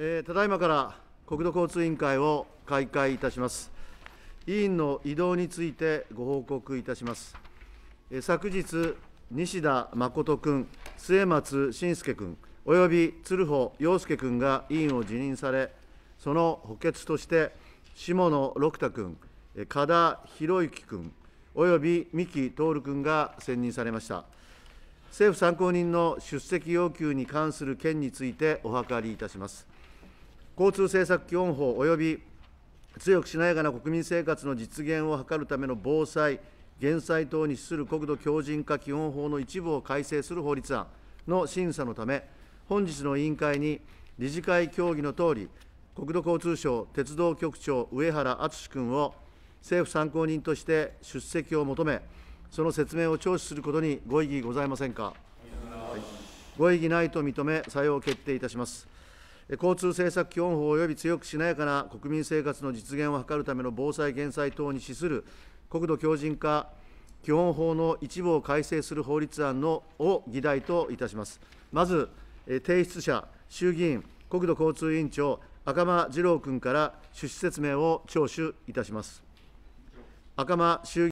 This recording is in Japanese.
えー、ただいまから国土交通委員会を開会いたします。委員の移動についてご報告いたします。えー、昨日、西田誠君、末松信介君、および鶴保陽介君が委員を辞任され、その補欠として、下野六太君、え加田博之君、および三木徹君が選任されました。政府参考人の出席要求に関する件についてお諮りいたします。交通政策基本法および強くしなやかな国民生活の実現を図るための防災、減災等に資する国土強靭化基本法の一部を改正する法律案の審査のため、本日の委員会に理事会協議のとおり、国土交通省鉄道局長、上原敦君を政府参考人として出席を求め、その説明を聴取することにご異議ございませんか。ご異議ないと認め、採用を決定いたします。交通政策基本法及び強くしなやかな国民生活の実現を図るための防災・減災等に資する国土強靭化基本法の一部を改正する法律案のを議題といたします。まず、提出者、衆議院国土交通委員長、赤間次郎君から趣旨説明を聴取いたします。赤間衆